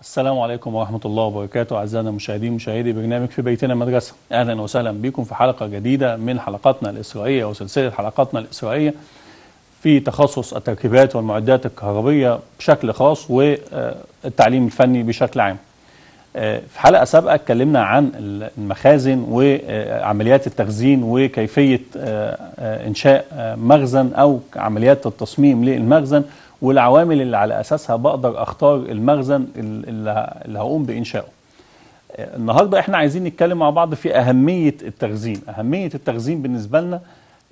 السلام عليكم ورحمة الله وبركاته أعزائنا المشاهدين مشاهدي برنامج في بيتنا مدرسة أهلا وسهلا بكم في حلقة جديدة من حلقاتنا الإسرائيلية وسلسلة حلقاتنا الإسرائيلية في تخصص التركيبات والمعدات الكهربية بشكل خاص والتعليم الفني بشكل عام في حلقة سابقة اتكلمنا عن المخازن وعمليات التخزين وكيفية إنشاء مخزن أو عمليات التصميم للمخزن والعوامل اللي على اساسها بقدر اختار المخزن اللي هقوم بانشائه النهارده احنا عايزين نتكلم مع بعض في اهميه التخزين اهميه التخزين بالنسبه لنا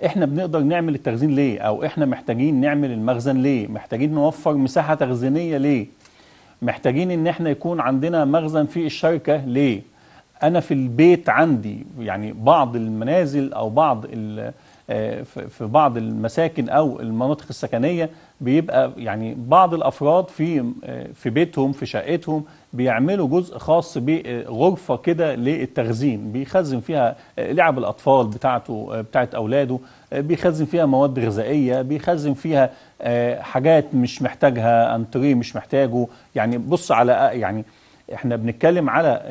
احنا بنقدر نعمل التخزين ليه او احنا محتاجين نعمل المخزن ليه محتاجين نوفر مساحه تخزينيه ليه محتاجين ان احنا يكون عندنا مخزن في الشركه ليه انا في البيت عندي يعني بعض المنازل او بعض آه، في بعض المساكن او المناطق السكنيه بيبقى يعني بعض الافراد في في بيتهم في شقتهم بيعملوا جزء خاص بغرفه كده للتخزين بيخزن فيها لعب الاطفال بتاعته بتاعه اولاده بيخزن فيها مواد غذائيه بيخزن فيها آه، حاجات مش محتاجها انتريه مش محتاجه يعني بص على يعني احنا بنتكلم على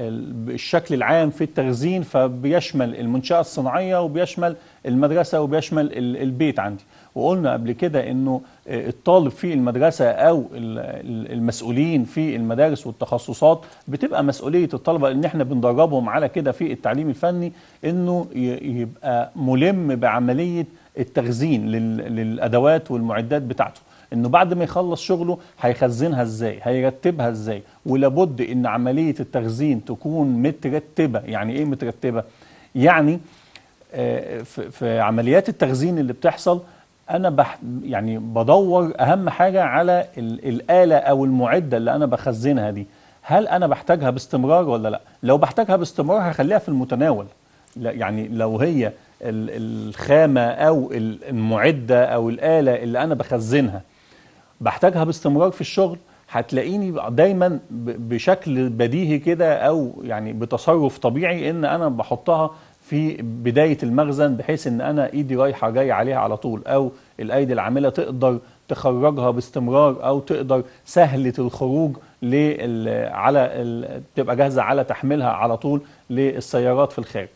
الشكل العام في التخزين فبيشمل المنشاه الصناعيه وبيشمل المدرسه وبيشمل البيت عندي وقلنا قبل كده انه آه، الطالب في المدرسة او المسؤولين في المدارس والتخصصات بتبقى مسؤولية الطلبة ان احنا بندربهم على كده في التعليم الفني انه يبقى ملم بعملية التخزين للادوات والمعدات بتاعته انه بعد ما يخلص شغله هيخزنها ازاي هيرتبها ازاي ولابد ان عمليه التخزين تكون مترتبه يعني ايه مترتبه يعني آه، في عمليات التخزين اللي بتحصل انا بح يعني بدور اهم حاجه على الاله او المعده اللي انا بخزنها دي هل انا بحتاجها باستمرار ولا لا لو بحتاجها باستمرار هخليها في المتناول يعني لو هي الخامه او المعده او الاله اللي انا بخزنها بحتاجها باستمرار في الشغل هتلاقيني دايما بشكل بديهي كده او يعني بتصرف طبيعي ان انا بحطها في بداية المخزن بحيث ان انا ايدي رايحة جاية عليها على طول او الايدي العاملة تقدر تخرجها باستمرار او تقدر سهلة الخروج لل... على تبقى جاهزة على تحميلها على طول للسيارات في الخارج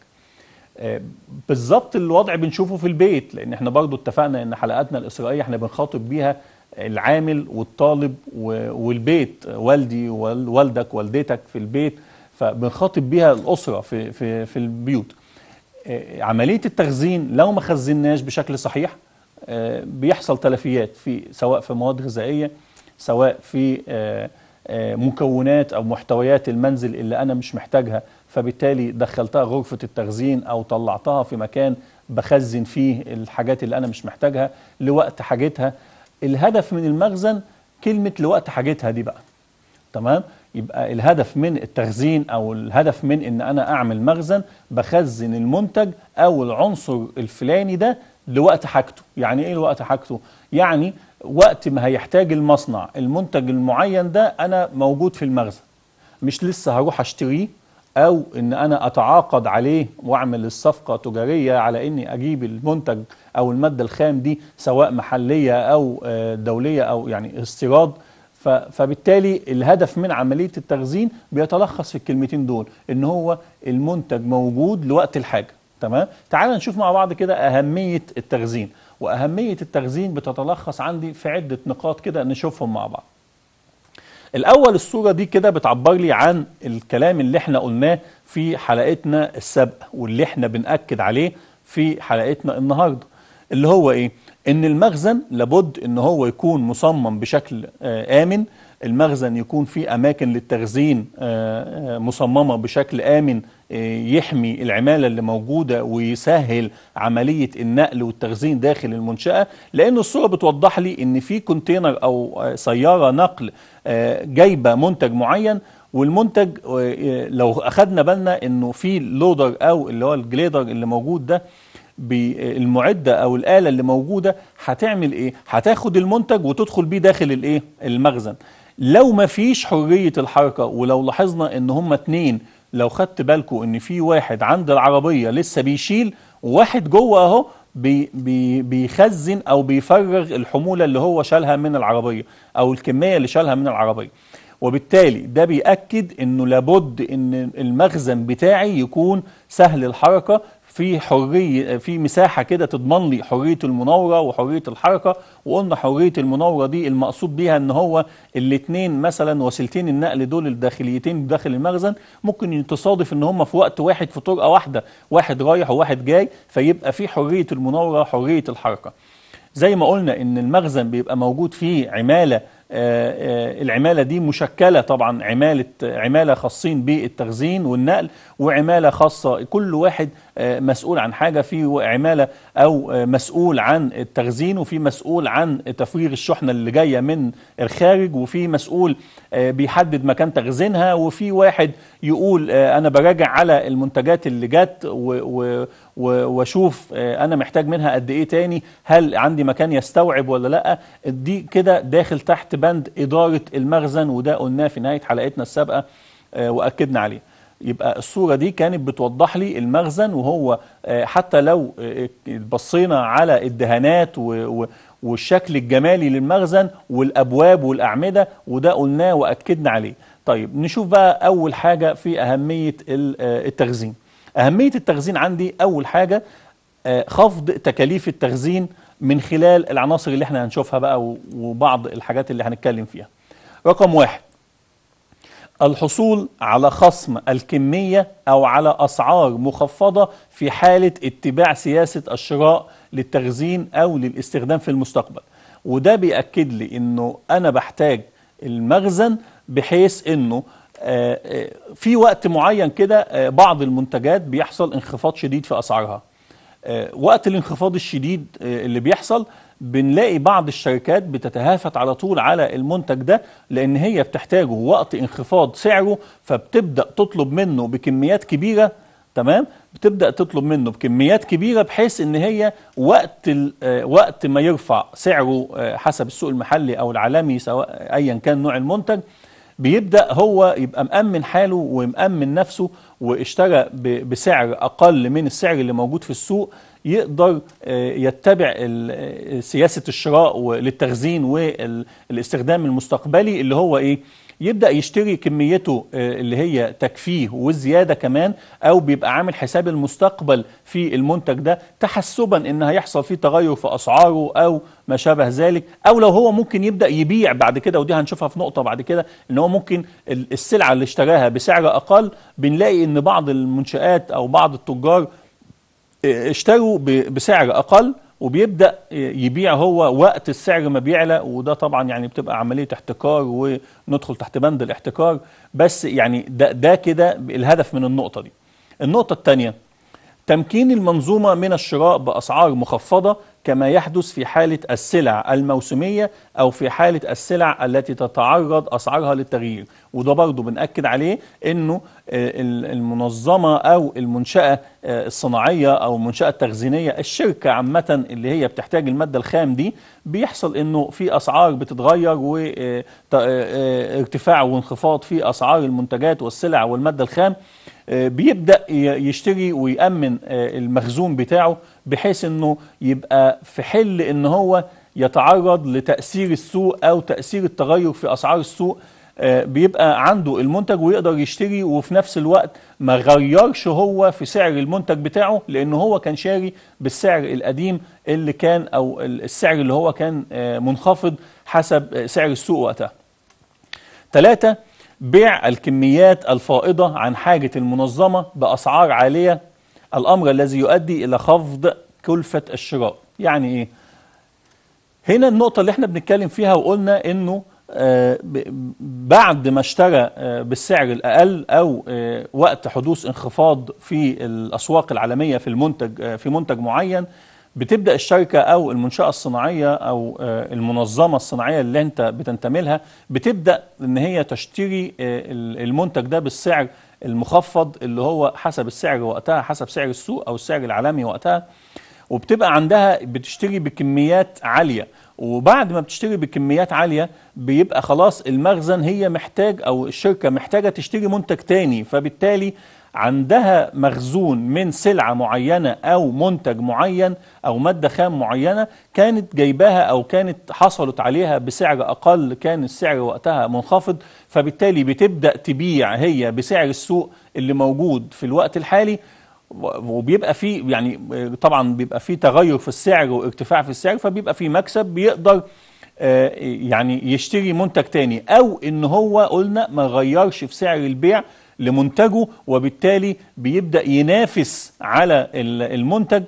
آه، بالظبط الوضع بنشوفه في البيت لان احنا برضو اتفقنا ان حلقاتنا الاسرائيليه احنا بنخاطب بيها العامل والطالب والبيت والدي والدك والدتك في البيت فبنخاطب بيها الاسره في في في البيوت عمليه التخزين لو ما خزناش بشكل صحيح آه، بيحصل تلفيات في سواء في مواد غذائيه سواء في آه، آه، مكونات او محتويات المنزل اللي انا مش محتاجها فبالتالي دخلتها غرفه التخزين او طلعتها في مكان بخزن فيه الحاجات اللي انا مش محتاجها لوقت حاجتها الهدف من المخزن كلمه لوقت حاجتها دي بقى تمام يبقى الهدف من التخزين او الهدف من ان انا اعمل مخزن بخزن المنتج او العنصر الفلاني ده لوقت حاجته يعني ايه لوقت حاجته يعني وقت ما هيحتاج المصنع المنتج المعين ده انا موجود في المخزن مش لسه هروح اشتريه او ان انا اتعاقد عليه واعمل الصفقه تجاريه على اني اجيب المنتج او الماده الخام دي سواء محليه او آه، دوليه او يعني استيراد فبالتالي الهدف من عملية التخزين بيتلخص في الكلمتين دول ان هو المنتج موجود لوقت الحاجة تمام تعال نشوف مع بعض كده أهمية التخزين وأهمية التخزين بتتلخص عندي في عدة نقاط كده نشوفهم مع بعض الأول الصورة دي كده بتعبر لي عن الكلام اللي احنا قلناه في حلقتنا السابقة واللي احنا بنأكد عليه في حلقتنا النهاردة اللي هو ايه؟ ان المخزن لابد ان هو يكون مصمم بشكل آه، امن المخزن يكون فيه اماكن للتخزين آه، آه، مصممه بشكل امن يحمي العماله اللي موجوده ويسهل عمليه النقل والتخزين داخل المنشاه لان الصوره بتوضح لي ان في كونتينر او سياره نقل جايبه منتج معين والمنتج لو اخذنا بالنا انه في لودر او اللي هو الجليدر اللي موجود ده بالمعده او الاله اللي موجوده هتعمل ايه هتاخد المنتج وتدخل بيه داخل الايه المخزن لو ما فيش حريه الحركه ولو لاحظنا ان هما اتنين لو خدت بالكم ان في واحد عند العربيه لسه بيشيل وواحد جوه اهو بي بي بيخزن او بيفرغ الحموله اللي هو شالها من العربيه او الكميه اللي شالها من العربيه وبالتالي ده بيأكد انه لابد ان المخزن بتاعي يكون سهل الحركه في حريه في مساحه كده تضمن لي حريه المناوره وحريه الحركه وقلنا حريه المناوره دي المقصود بيها ان هو الاثنين مثلا وسيلتين النقل دول الداخليتين داخل المخزن ممكن تصادف ان هم في وقت واحد في طرقه واحده واحد رايح وواحد جاي فيبقى في حريه المناوره حريه الحركه زي ما قلنا ان المخزن بيبقى موجود فيه عماله آه، آه، العمالة دي مشكلة طبعا عمالة عمالة خاصين بالتخزين والنقل وعمالة خاصة كل واحد آه، مسؤول عن حاجة في عمالة أو مسؤول عن التخزين وفي مسؤول عن تفريغ الشحنة اللي جاية من الخارج وفي مسؤول بيحدد مكان تخزينها وفي واحد يقول أنا براجع على المنتجات اللي جت واشوف آه، انا محتاج منها قد ايه تاني هل عندي مكان يستوعب ولا لا دي كده داخل تحت بند اداره المخزن وده قلناه في نهايه حلقتنا السابقه آه، واكدنا عليه يبقى الصورة دي كانت بتوضح لي المخزن وهو آه، حتى لو بصينا على الدهانات والشكل الجمالي للمخزن والأبواب والأعمدة وده قلناه وأكدنا عليه طيب نشوف بقى أول حاجة في أهمية التخزين أهمية التخزين عندي أول حاجة آه، خفض تكاليف التخزين من خلال العناصر اللي احنا هنشوفها بقى وبعض الحاجات اللي هنتكلم فيها رقم واحد الحصول على خصم الكمية أو على أسعار مخفضة في حالة اتباع سياسة الشراء للتخزين أو للاستخدام في المستقبل وده بيأكد لي أنه أنا بحتاج المخزن بحيث أنه آه، آه، في وقت معين كده آه، بعض المنتجات بيحصل انخفاض شديد في اسعارها وقت الانخفاض الشديد اللي بيحصل بنلاقي بعض الشركات بتتهافت على طول على المنتج ده لان هي بتحتاجه وقت انخفاض سعره فبتبدا تطلب منه بكميات كبيره تمام بتبدا تطلب منه بكميات كبيره بحيث ان هي وقت وقت ما يرفع سعره حسب السوق المحلي او العالمي سواء ايا كان نوع المنتج بيبدأ هو يبقى مأمن حاله ومأمن نفسه واشترى بسعر أقل من السعر اللي موجود في السوق يقدر آه، يتبع آه، سياسة الشراء للتخزين والاستخدام المستقبلي اللي هو إيه يبدا يشتري كميته آه، اللي هي تكفيه والزياده كمان او بيبقى عامل حساب المستقبل في المنتج ده تحسبا ان هيحصل فيه تغير في اسعاره او ما شابه ذلك او لو هو ممكن يبدا يبيع بعد كده ودي هنشوفها في نقطه بعد كده ان هو ممكن السلعه اللي اشتراها بسعر اقل بنلاقي ان بعض المنشات او بعض التجار آه، اشتروا بسعر اقل وبيبدا يبيع هو وقت السعر ما بيعلى وده طبعا يعني بتبقى عمليه احتكار وندخل تحت بند الاحتكار بس يعني ده ده كده الهدف من النقطه دي. النقطه الثانيه تمكين المنظومه من الشراء باسعار مخفضه كما يحدث في حاله السلع الموسميه او في حاله السلع التي تتعرض اسعارها للتغيير وده برضه بنأكد عليه انه آه، المنظمة او المنشأة آه، الصناعية او المنشأة التخزينية الشركة عامة اللي هي بتحتاج المادة الخام دي بيحصل انه في اسعار بتتغير وارتفاع آه، وانخفاض في اسعار المنتجات والسلع والمادة الخام بيبدأ يشتري ويأمن المخزون بتاعه بحيث انه يبقى في حل ان هو يتعرض لتأثير السوق أو تأثير التغير في أسعار السوق آه، بيبقى عنده المنتج ويقدر يشتري وفي نفس الوقت ما غيرش هو في سعر المنتج بتاعه لان هو كان شاري بالسعر القديم اللي كان او السعر اللي هو كان آه، منخفض حسب آه، سعر السوق وقتها ثلاثة بيع الكميات الفائضة عن حاجة المنظمة بأسعار عالية الأمر الذي يؤدي إلى خفض كلفة الشراء يعني إيه؟ هنا النقطة اللي احنا بنتكلم فيها وقلنا إنه آه، بعد ما اشترى آه، بالسعر الأقل أو آه، وقت حدوث انخفاض في الأسواق العالمية في المنتج في منتج معين بتبدأ الشركة أو المنشأة الصناعية أو المنظمة الصناعية اللي أنت بتنتمي لها بتبدأ إن هي تشتري المنتج ده بالسعر المخفض اللي هو حسب السعر وقتها حسب سعر السوق أو السعر العالمي وقتها وبتبقى عندها بتشتري بكميات عالية وبعد ما بتشتري بكميات عاليه بيبقى خلاص المخزن هي محتاج او الشركه محتاجه تشتري منتج تاني فبالتالي عندها مخزون من سلعه معينه او منتج معين او ماده خام معينه كانت جايباها او كانت حصلت عليها بسعر اقل كان السعر وقتها منخفض فبالتالي بتبدا تبيع هي بسعر السوق اللي موجود في الوقت الحالي وبيبقى في يعني طبعا بيبقى في تغير في السعر وارتفاع في السعر فبيبقى في مكسب بيقدر آه، يعني يشتري منتج تاني او ان هو قلنا ما غيرش في سعر البيع لمنتجه وبالتالي بيبدا ينافس على المنتج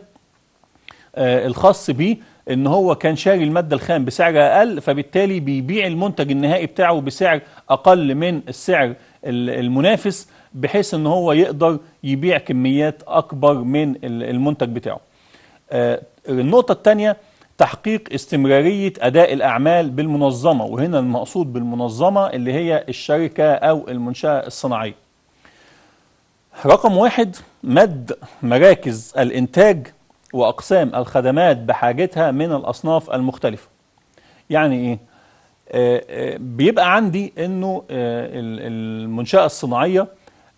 آه، الخاص بيه ان هو كان شاري الماده الخام بسعر اقل فبالتالي بيبيع المنتج النهائي بتاعه بسعر اقل من السعر المنافس بحيث ان هو يقدر يبيع كميات اكبر من المنتج بتاعه آه، النقطه الثانيه تحقيق استمرارية أداء الأعمال بالمنظمة وهنا المقصود بالمنظمة اللي هي الشركة أو المنشأة الصناعية رقم واحد مد مراكز الإنتاج وأقسام الخدمات بحاجتها من الأصناف المختلفة يعني إيه؟ آه، آه، بيبقى عندي أنه المنشأة الصناعية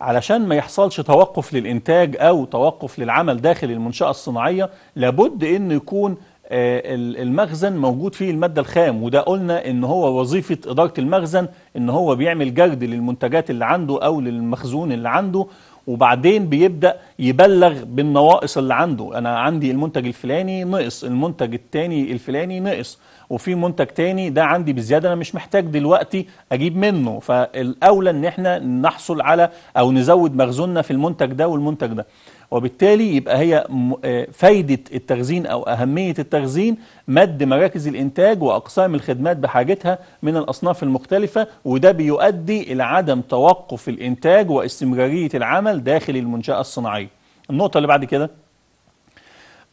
علشان ما يحصلش توقف للإنتاج أو توقف للعمل داخل المنشأة الصناعية لابد أن يكون آه، المخزن موجود فيه المادة الخام وده قلنا ان هو وظيفة إدارة المخزن ان هو بيعمل جرد للمنتجات اللي عنده أو للمخزون اللي عنده وبعدين بيبدأ يبلغ بالنواقص اللي عنده أنا عندي المنتج الفلاني نقص المنتج الثاني الفلاني نقص وفي منتج تاني ده عندي بزياده انا مش محتاج دلوقتي اجيب منه فالاولى ان احنا نحصل على او نزود مخزوننا في المنتج ده والمنتج ده وبالتالي يبقى هي آه، فايدة التخزين أو أهمية التخزين مد مراكز الإنتاج وأقسام الخدمات بحاجتها من الأصناف المختلفة وده بيؤدي إلى عدم توقف الإنتاج واستمرارية العمل داخل المنشأة الصناعية النقطة اللي بعد كده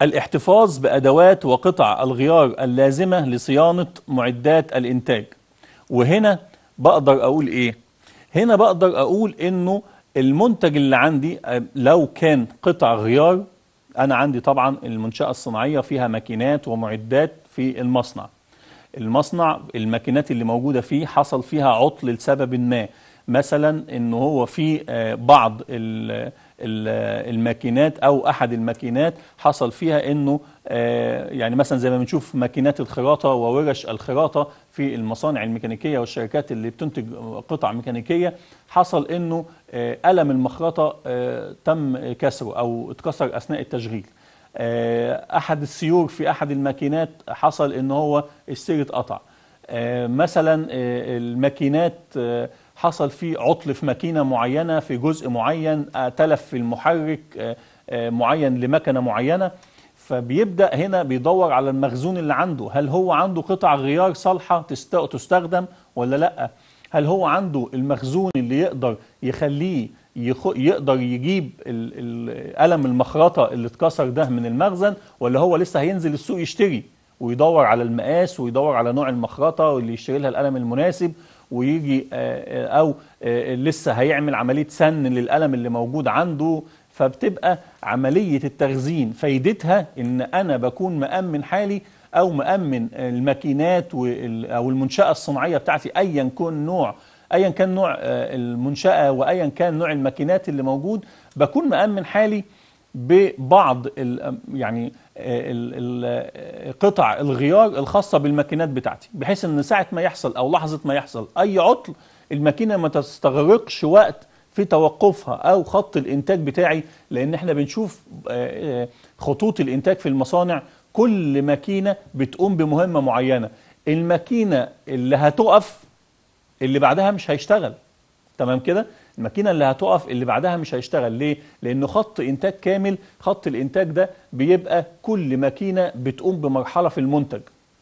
الاحتفاظ بأدوات وقطع الغيار اللازمة لصيانة معدات الإنتاج وهنا بقدر أقول إيه؟ هنا بقدر أقول إنه المنتج اللي عندي لو كان قطع غيار أنا عندي طبعا المنشأة الصناعية فيها ماكينات ومعدات في المصنع المصنع الماكينات اللي موجودة فيه حصل فيها عطل لسبب ما مثلا إنه هو في آه، بعض الماكينات او احد الماكينات حصل فيها انه آه، يعني مثلا زي ما بنشوف ماكينات الخراطه وورش الخراطه في المصانع الميكانيكيه والشركات اللي بتنتج قطع ميكانيكيه حصل انه قلم آه، المخرطه آه، تم كسره او اتكسر اثناء التشغيل احد السيور في احد الماكينات حصل ان هو السير اتقطع مثلا الماكينات حصل فيه عطل في ماكينة معينة في جزء معين تلف في المحرك آه، آه، معين لمكنة معينة فبيبدأ هنا بيدور على المخزون اللي عنده هل هو عنده قطع غيار صالحة تستخدم ولا لأ هل هو عنده المخزون اللي يقدر يخليه يخ... يقدر يجيب القلم المخرطة اللي اتكسر ده من المخزن ولا هو لسه هينزل السوق يشتري ويدور على المقاس ويدور على نوع المخرطة واللي يشتري لها القلم المناسب ويجي آه، آه، او آه، لسه هيعمل عمليه سن للالم اللي موجود عنده فبتبقى عمليه التخزين فايدتها ان انا بكون مامن حالي او مامن الماكينات او المنشاه الصناعيه بتاعتي ايا كان نوع ايا كان نوع المنشاه وايا كان نوع الماكينات اللي موجود بكون مامن حالي ببعض يعني قطع الغيار الخاصة بالماكينات بتاعتي بحيث ان ساعة ما يحصل او لحظة ما يحصل اي عطل الماكينة ما تستغرقش وقت في توقفها او خط الانتاج بتاعي لان احنا بنشوف آه، آه، خطوط الانتاج في المصانع كل ماكينة بتقوم بمهمة معينة الماكينة اللي هتقف اللي بعدها مش هيشتغل تمام كده الماكينه اللي هتقف اللي بعدها مش هيشتغل ليه لانه خط انتاج كامل خط الانتاج ده بيبقى كل ماكينه بتقوم بمرحله في المنتج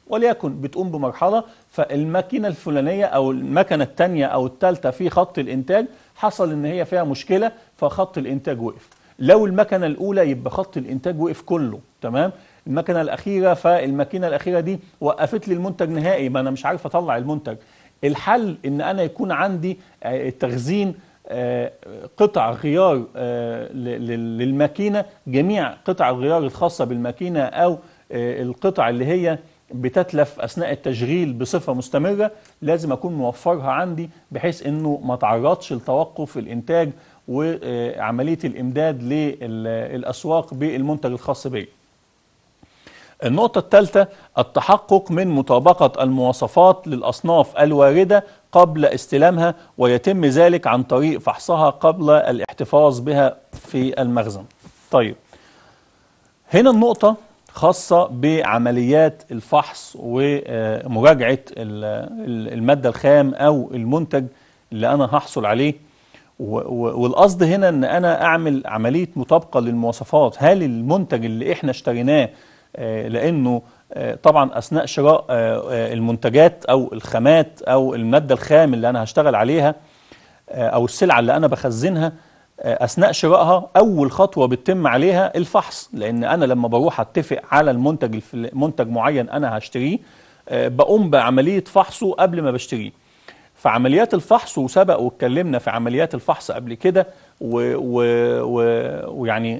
وليكن بتقوم بمرحله فالماكينه الفلانيه او المكنه التانية او التالتة في خط الانتاج حصل ان هي فيها مشكله فخط الانتاج وقف لو المكنه الاولى يبقى خط الانتاج وقف كله تمام المكنه الاخيره فالماكينه الاخيره دي وقفت لي المنتج نهائي ما انا مش عارف اطلع المنتج الحل ان انا يكون عندي التخزين آه، آه، قطع غيار آه، للماكينة جميع قطع الغيار الخاصة بالماكينة أو آه، القطع اللي هي بتتلف أثناء التشغيل بصفة مستمرة لازم أكون موفرها عندي بحيث أنه ما تعرضش لتوقف الإنتاج وعملية الإمداد للأسواق بالمنتج الخاص بي النقطة الثالثة التحقق من مطابقة المواصفات للأصناف الواردة قبل استلامها ويتم ذلك عن طريق فحصها قبل الاحتفاظ بها في المخزن طيب هنا النقطة خاصة بعمليات الفحص ومراجعة المادة الخام أو المنتج اللي أنا هحصل عليه والقصد هنا أن أنا أعمل عملية مطابقة للمواصفات هل المنتج اللي إحنا اشتريناه آه، لأنه آه، طبعا أثناء شراء آه، المنتجات أو الخامات أو المادة الخام اللي أنا هشتغل عليها أو السلعة اللي أنا بخزنها أثناء شرائها أول خطوة بتتم عليها الفحص لأن أنا لما بروح أتفق على المنتج منتج معين أنا هشتريه بقوم بعملية فحصه قبل ما بشتريه فعمليات الفحص وسبق واتكلمنا في عمليات الفحص قبل كده ويعني و... و...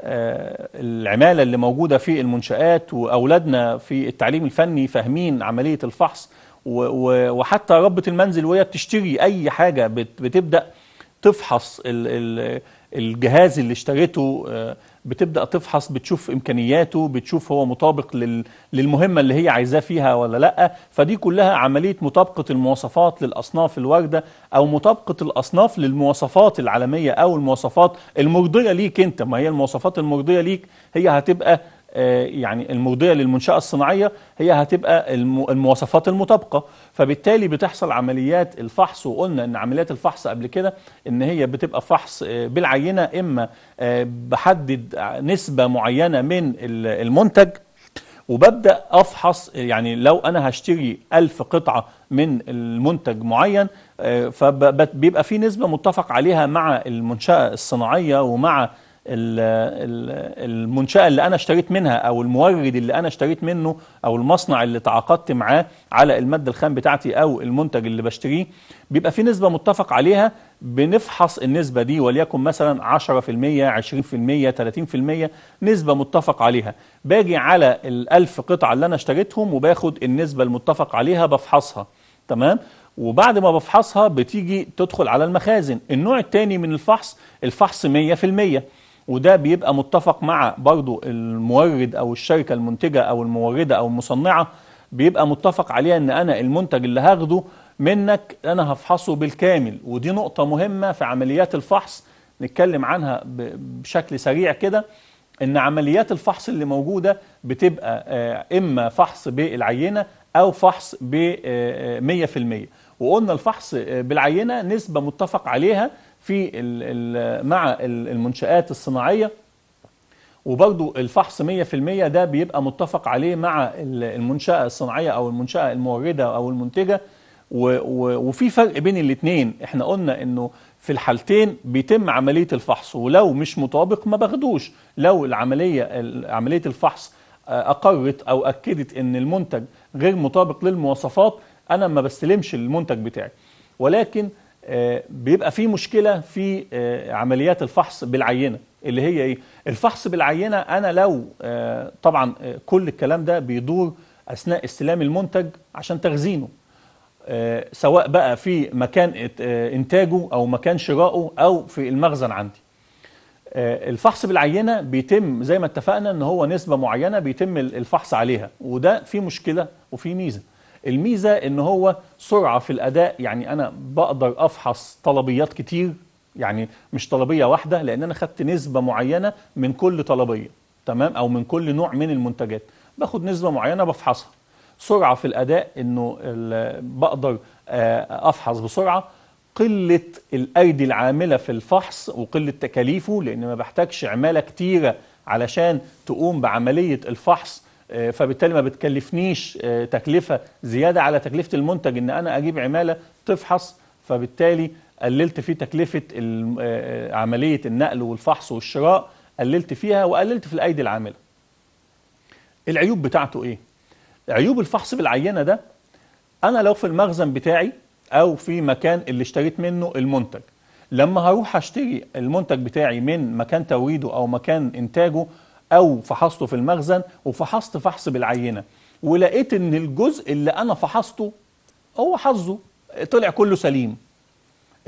آه، العمالة اللي موجودة في المنشآت وأولادنا في التعليم الفني فاهمين عملية الفحص وحتى ربة المنزل وهي بتشتري أي حاجة بتبدأ تفحص الجهاز اللي اشتريته آه، بتبدا تفحص بتشوف امكانياته بتشوف هو مطابق لل... للمهمه اللي هي عايزاه فيها ولا لا فدي كلها عمليه مطابقه المواصفات للاصناف الوارده او مطابقه الاصناف للمواصفات العالميه او المواصفات المرضيه ليك انت ما هي المواصفات المرضيه ليك هي هتبقى آه، يعني المرضيه للمنشاه الصناعيه هي هتبقى المواصفات المطابقه فبالتالي بتحصل عمليات الفحص وقلنا ان عمليات الفحص قبل كده ان هي بتبقى فحص آه، بالعينه اما آه، بحدد نسبه معينه من المنتج وببدا افحص يعني لو انا هشتري ألف قطعه من المنتج معين فبيبقى في نسبه متفق عليها مع المنشاه الصناعيه ومع المنشأة اللي أنا اشتريت منها أو المورد اللي أنا اشتريت منه أو المصنع اللي تعاقدت معاه على المادة الخام بتاعتي أو المنتج اللي بشتريه بيبقى في نسبة متفق عليها بنفحص النسبة دي وليكن مثلا 10% 20% 30% نسبة متفق عليها باجي على الألف قطعة اللي أنا اشتريتهم وباخد النسبة المتفق عليها بفحصها تمام وبعد ما بفحصها بتيجي تدخل على المخازن النوع الثاني من الفحص الفحص 100% وده بيبقى متفق مع برضو المورد او الشركه المنتجه او المورده او المصنعه بيبقى متفق عليها ان انا المنتج اللي هاخده منك انا هفحصه بالكامل ودي نقطه مهمه في عمليات الفحص نتكلم عنها بشكل سريع كده ان عمليات الفحص اللي موجوده بتبقى آه، اما فحص بالعينه او فحص ب 100% آه، آه، وقلنا الفحص بالعينه نسبه متفق عليها في مع المنشآت الصناعية وبرضو الفحص 100% ده بيبقى متفق عليه مع المنشأة الصناعية أو المنشأة الموردة أو المنتجة وفي فرق بين الاثنين احنا قلنا انه في الحالتين بيتم عملية الفحص ولو مش مطابق ما باخدوش لو العملية عملية الفحص آه، أقرت أو أكدت ان المنتج غير مطابق للمواصفات أنا ما بستلمش المنتج بتاعي ولكن آه، بيبقى في مشكلة في آه، عمليات الفحص بالعينة اللي هي ايه الفحص بالعينة انا لو آه، طبعا كل الكلام ده بيدور اثناء استلام المنتج عشان تخزينه سواء بقى في مكان انتاجه او مكان شرائه او في المخزن عندي الفحص بالعينه بيتم زي ما اتفقنا ان هو نسبه معينه بيتم الفحص عليها وده في مشكله وفي ميزه الميزة ان هو سرعة في الاداء يعني انا بقدر افحص طلبيات كتير يعني مش طلبية واحدة لان انا خدت نسبة معينة من كل طلبية تمام او من كل نوع من المنتجات باخد نسبة معينة بفحصها سرعة في الاداء انه بقدر آه، افحص بسرعة قلة الأيدي العاملة في الفحص وقلة تكاليفه لأن ما بحتاجش عمالة كتيرة علشان تقوم بعملية الفحص آه، فبالتالي ما بتكلفنيش آه، تكلفة زيادة على تكلفة المنتج ان انا اجيب عمالة تفحص فبالتالي قللت في تكلفة آه، عملية النقل والفحص والشراء قللت فيها وقللت في الايدي العاملة العيوب بتاعته ايه عيوب الفحص بالعينة ده انا لو في المخزن بتاعي او في مكان اللي اشتريت منه المنتج لما هروح اشتري المنتج بتاعي من مكان توريده او مكان انتاجه او فحصته في المخزن وفحصت فحص بالعينه ولقيت ان الجزء اللي انا فحصته هو حظه طلع كله سليم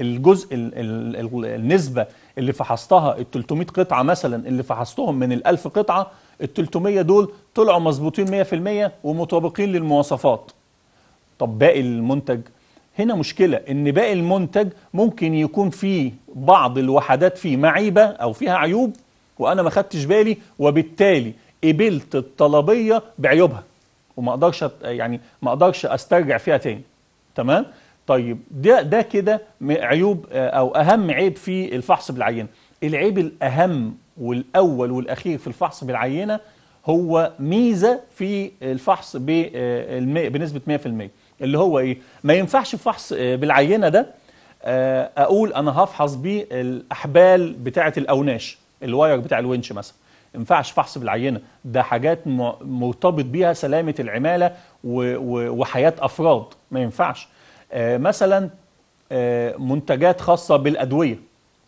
الجزء الـ الـ الـ النسبه اللي فحصتها ال 300 قطعه مثلا اللي فحصتهم من ال 1000 قطعه ال 300 دول طلعوا مظبوطين 100% ومطابقين للمواصفات طب باقي المنتج هنا مشكلة ان باقي المنتج ممكن يكون فيه بعض الوحدات فيه معيبة او فيها عيوب وانا ما خدتش بالي وبالتالي قبلت الطلبيه بعيوبها وما اقدرش يعني ما اقدرش استرجع فيها تاني تمام طيب ده ده كده عيوب آه، او اهم عيب في الفحص بالعينه العيب الاهم والاول والاخير في الفحص بالعينه هو ميزه في الفحص آه، بنسبه 100% اللي هو ايه ما ينفعش فحص آه، بالعينه ده اقول انا هفحص بيه الاحبال بتاعه الاوناش الواير بتاع الونش مثلا ما ينفعش فحص بالعينه ده حاجات مرتبط بيها سلامه العماله وحياه افراد ما ينفعش آه، مثلا آه، منتجات خاصه بالادويه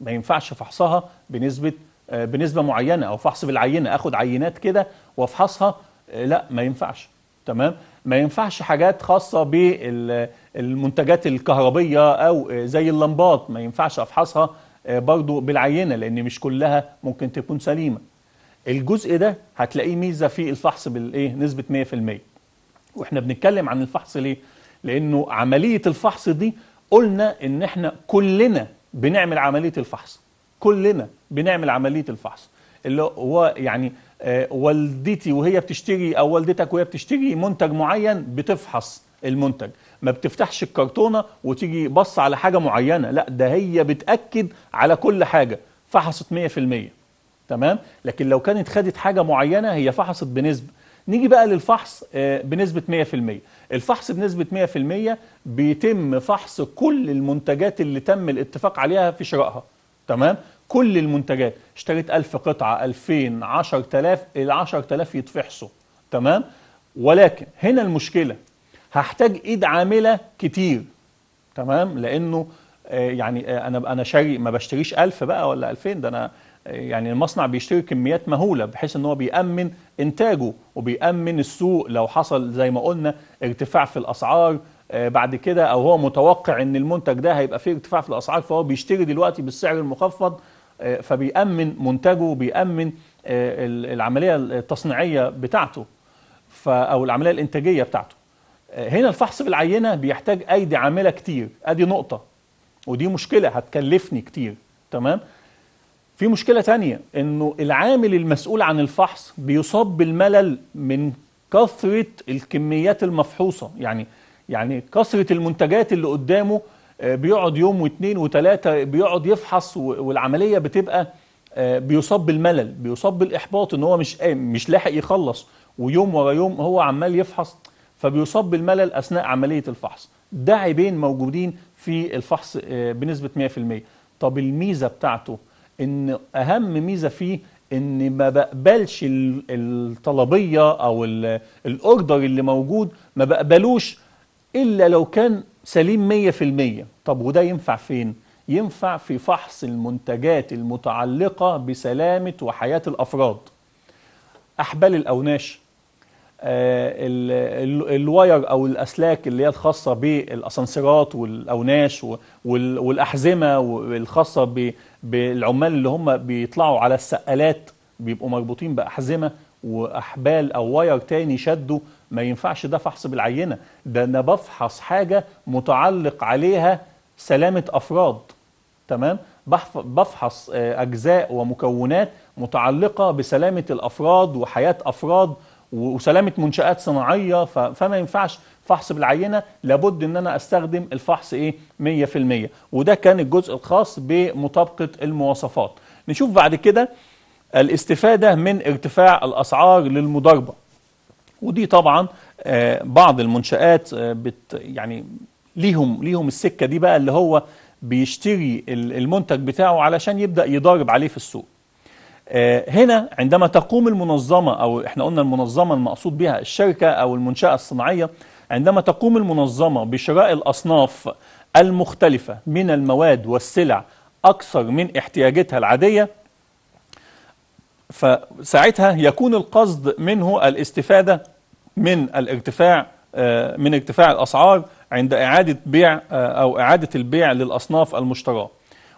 ما ينفعش فحصها بنسبه آه، بنسبه معينه او فحص بالعينه اخد عينات كده وافحصها لا ما ينفعش تمام ما ينفعش حاجات خاصه بالمنتجات الكهربيه او زي اللمبات ما ينفعش افحصها آه، برضو بالعينة لأن مش كلها ممكن تكون سليمة الجزء ده هتلاقيه ميزة في الفحص بالإيه نسبة 100% وإحنا بنتكلم عن الفحص ليه؟ لأنه عملية الفحص دي قلنا إن إحنا كلنا بنعمل عملية الفحص كلنا بنعمل عملية الفحص اللي هو يعني آه، والدتي وهي بتشتري أو والدتك وهي بتشتري منتج معين بتفحص المنتج ما بتفتحش الكرتونه وتيجي بص على حاجه معينه لا ده هي بتاكد على كل حاجه فحصت 100% تمام لكن لو كانت خدت حاجه معينه هي فحصت بنسبه نيجي بقى للفحص آه، بنسبه 100% الفحص بنسبه 100% بيتم فحص كل المنتجات اللي تم الاتفاق عليها في شرائها تمام كل المنتجات اشتريت 1000 قطعه 2000 10000 ال 10000 يتفحصوا تمام ولكن هنا المشكله هحتاج ايد عامله كتير تمام لانه آه، يعني آه، انا انا شاري ما بشتريش 1000 بقى ولا 2000 ده انا آه، يعني المصنع بيشتري كميات مهوله بحيث ان هو بيامن انتاجه وبيامن السوق لو حصل زي ما قلنا ارتفاع في الاسعار بعد كده او هو متوقع ان المنتج ده هيبقى فيه ارتفاع في الاسعار فهو بيشتري دلوقتي بالسعر المخفض فبيامن منتجه وبيامن العمليه التصنيعيه بتاعته او العمليه الانتاجيه بتاعته هنا الفحص بالعينه بيحتاج ايدي عامله كتير ادي نقطه ودي مشكله هتكلفني كتير تمام في مشكله تانية انه العامل المسؤول عن الفحص بيصاب بالملل من كثره الكميات المفحوصه يعني يعني كثره المنتجات اللي قدامه آه، بيقعد يوم واثنين وثلاثه بيقعد يفحص والعمليه بتبقى آه، بيصاب بالملل بيصاب بالاحباط ان هو مش مش لاحق يخلص ويوم ورا يوم هو عمال يفحص فبيصاب بالملل أثناء عملية الفحص ده عيبين موجودين في الفحص آه، بنسبة 100% طب الميزة بتاعته إن أهم ميزة فيه ان ما بقبلش الطلبيه او الاوردر اللي موجود ما بقبلوش الا لو كان سليم 100% طب وده ينفع فين ينفع في فحص المنتجات المتعلقه بسلامه وحياه الافراد احبال الاوناش آه، الواير او الاسلاك اللي هي الخاصه بالاسانسيرات والاوناش والاحزمه الخاصه بالعمال اللي هم بيطلعوا على السقالات بيبقوا مربوطين باحزمه واحبال او واير تاني شده ما ينفعش ده فحص بالعينه ده انا بفحص حاجه متعلق عليها سلامه افراد تمام بفحص آه، اجزاء ومكونات متعلقه بسلامه الافراد وحياه افراد وسلامه منشات صناعيه فما ينفعش فحص بالعينه لابد ان انا استخدم الفحص ايه 100% وده كان الجزء الخاص بمطابقه المواصفات نشوف بعد كده الاستفاده من ارتفاع الاسعار للمضاربه ودي طبعا آه، بعض المنشآت آه، بت يعني ليهم ليهم السكه دي بقى اللي هو بيشتري المنتج بتاعه علشان يبدا يضارب عليه في السوق آه، هنا عندما تقوم المنظمة أو إحنا قلنا المنظمة المقصود بها الشركة أو المنشأة الصناعية عندما تقوم المنظمة بشراء الأصناف المختلفة من المواد والسلع أكثر من احتياجتها العادية فساعتها يكون القصد منه الاستفادة من الارتفاع آه، من ارتفاع الأسعار عند إعادة بيع آه، أو إعادة البيع للأصناف المشتراه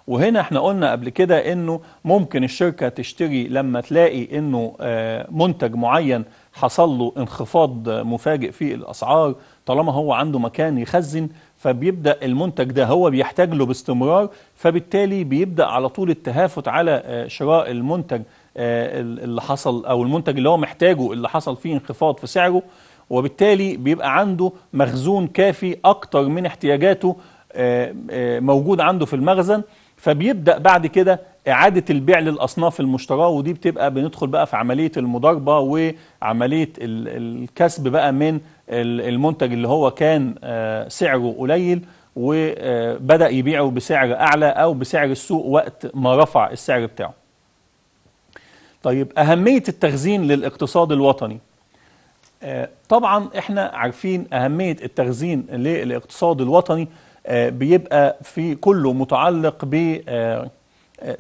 وهنا احنا قلنا قبل كده انه ممكن الشركة تشتري لما تلاقي انه آه، منتج معين حصل له انخفاض مفاجئ في الاسعار طالما هو عنده مكان يخزن فبيبدا المنتج ده هو بيحتاج له باستمرار فبالتالي بيبدا على طول التهافت على آه، شراء المنتج آه، اللي حصل او المنتج اللي هو محتاجه اللي حصل فيه انخفاض في سعره وبالتالي بيبقى عنده مخزون كافي اكتر من احتياجاته موجود عنده في المخزن فبيبدأ بعد كده إعادة البيع للأصناف المشتراة ودي بتبقى بندخل بقى في عملية المضاربة وعملية الكسب بقى من المنتج اللي هو كان آه، سعره قليل وبدأ آه، يبيعه بسعر أعلى أو بسعر السوق وقت ما رفع السعر بتاعه طيب أهمية التخزين للاقتصاد الوطني آه، طبعا احنا عارفين أهمية التخزين للاقتصاد الوطني آه، بيبقى في كله متعلق ب آه،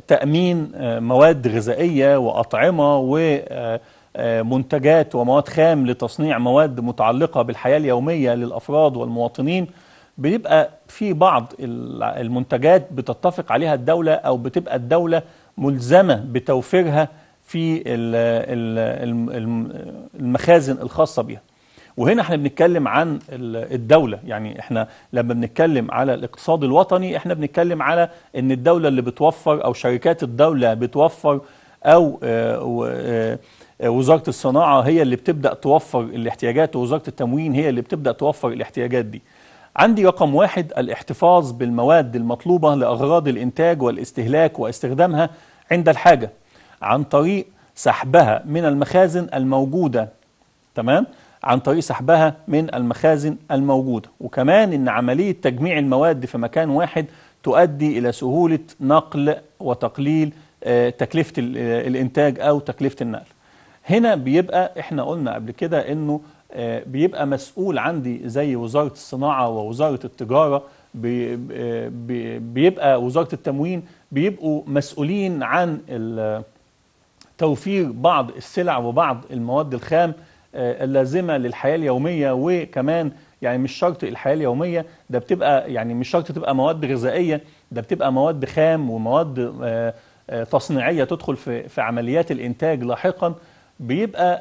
تأمين آه، مواد غذائية وأطعمة ومنتجات ومواد خام لتصنيع مواد متعلقة بالحياة اليومية للأفراد والمواطنين بيبقى في بعض المنتجات بتتفق عليها الدولة أو بتبقى الدولة ملزمة بتوفيرها في المخازن الخاصة بها وهنا احنا بنتكلم عن الدولة يعني احنا لما بنتكلم على الاقتصاد الوطني احنا بنتكلم على ان الدولة اللي بتوفر او شركات الدولة بتوفر او آه، آه، وزارة الصناعة هي اللي بتبدأ توفر الاحتياجات ووزارة التموين هي اللي بتبدأ توفر الاحتياجات دي عندي رقم واحد الاحتفاظ بالمواد المطلوبة لأغراض الإنتاج والاستهلاك واستخدامها عند الحاجة عن طريق سحبها من المخازن الموجودة تمام؟ عن طريق سحبها من المخازن الموجودة وكمان أن عملية تجميع المواد في مكان واحد تؤدي إلى سهولة نقل وتقليل آه، تكلفة آه، الإنتاج أو تكلفة النقل هنا بيبقى إحنا قلنا قبل كده أنه آه، بيبقى مسؤول عندي زي وزارة الصناعة ووزارة التجارة بيبقى وزارة التموين بيبقوا مسؤولين عن توفير بعض السلع وبعض المواد الخام آه، اللازمه للحياه اليوميه وكمان يعني مش شرط الحياه اليوميه ده بتبقى يعني مش شرط تبقى مواد غذائيه ده بتبقى مواد خام ومواد آه، آه، تصنيعيه تدخل في في عمليات الانتاج لاحقا بيبقى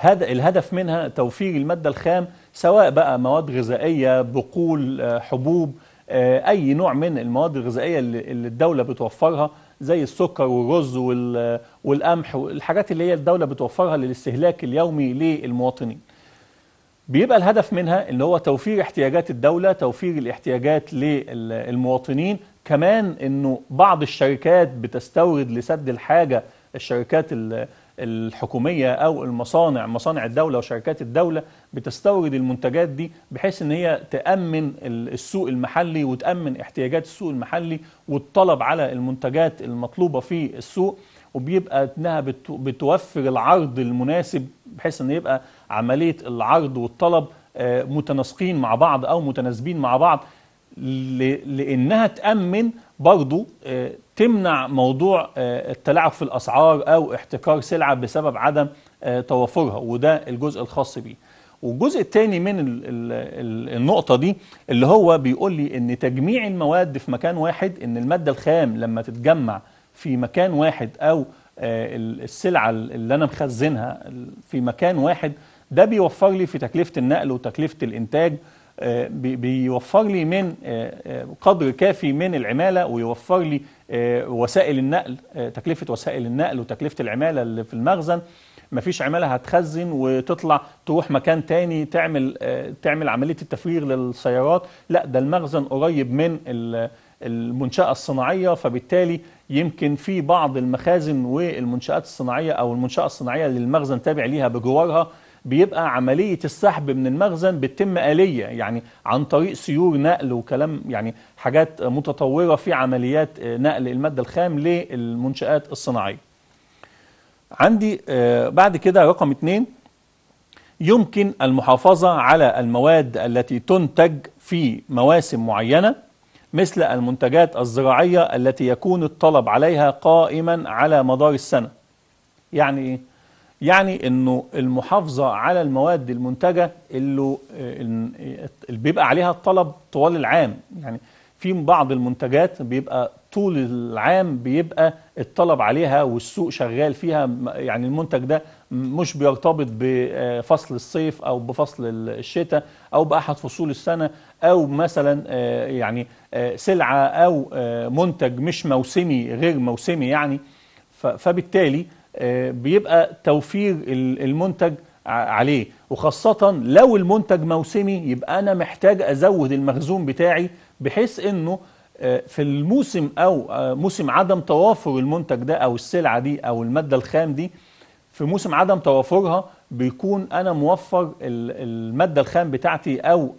هذا الهدف منها توفير الماده الخام سواء بقى مواد غذائيه بقول حبوب اي نوع من المواد الغذائيه اللي الدوله بتوفرها زي السكر والرز والقمح والحاجات اللي هي الدولة بتوفرها للاستهلاك اليومي للمواطنين بيبقى الهدف منها ان هو توفير احتياجات الدولة توفير الاحتياجات للمواطنين كمان انه بعض الشركات بتستورد لسد الحاجة الشركات الحكومية أو المصانع مصانع الدولة وشركات الدولة بتستورد المنتجات دي بحيث أن هي تأمن السوق المحلي وتأمن احتياجات السوق المحلي والطلب على المنتجات المطلوبة في السوق وبيبقى انها بتوفر العرض المناسب بحيث ان يبقى عمليه العرض والطلب آه، متناسقين مع بعض او متناسبين مع بعض لانها تامن برضو آه، تمنع موضوع آه، التلاعب في الأسعار أو احتكار سلعة بسبب عدم آه، توافرها وده الجزء الخاص بيه والجزء الثاني من النقطة دي اللي هو بيقول لي إن تجميع المواد في مكان واحد إن المادة الخام لما تتجمع في مكان واحد أو آه، السلعة اللي أنا مخزنها في مكان واحد ده بيوفر لي في تكلفة النقل وتكلفة الإنتاج بيوفر لي من قدر كافي من العمالة ويوفر لي آه، وسائل النقل آه، تكلفة وسائل النقل وتكلفة العمالة اللي في المخزن مفيش عمالة هتخزن وتطلع تروح مكان تاني تعمل آه، تعمل عملية التفريغ للسيارات لا ده المخزن قريب من المنشأة الصناعية فبالتالي يمكن في بعض المخازن والمنشآت الصناعية أو المنشأة الصناعية اللي المخزن تابع ليها بجوارها بيبقى عملية السحب من المخزن بتتم آلية يعني عن طريق سيور نقل وكلام يعني حاجات متطورة في عمليات آه، نقل المادة الخام للمنشآت الصناعية عندي آه، بعد كده رقم اتنين يمكن المحافظة على المواد التي تنتج في مواسم معينة مثل المنتجات الزراعية التي يكون الطلب عليها قائما على مدار السنة يعني ايه يعني انه المحافظة على المواد المنتجة آه، آه، اللي بيبقى عليها الطلب طوال العام يعني في بعض المنتجات بيبقى طول العام بيبقى الطلب عليها والسوق شغال فيها يعني المنتج ده مش بيرتبط بفصل الصيف او بفصل الشتاء او باحد فصول السنه او مثلا آه، يعني سلعه او منتج مش موسمي غير موسمي يعني فبالتالي آه، بيبقى توفير المنتج عليه وخاصة لو المنتج موسمي يبقى أنا محتاج أزود المخزون بتاعي بحيث أنه آه، في الموسم أو آه، موسم عدم توافر المنتج ده أو السلعة دي أو المادة الخام دي في موسم عدم توافرها بيكون أنا موفر المادة الخام بتاعتي أو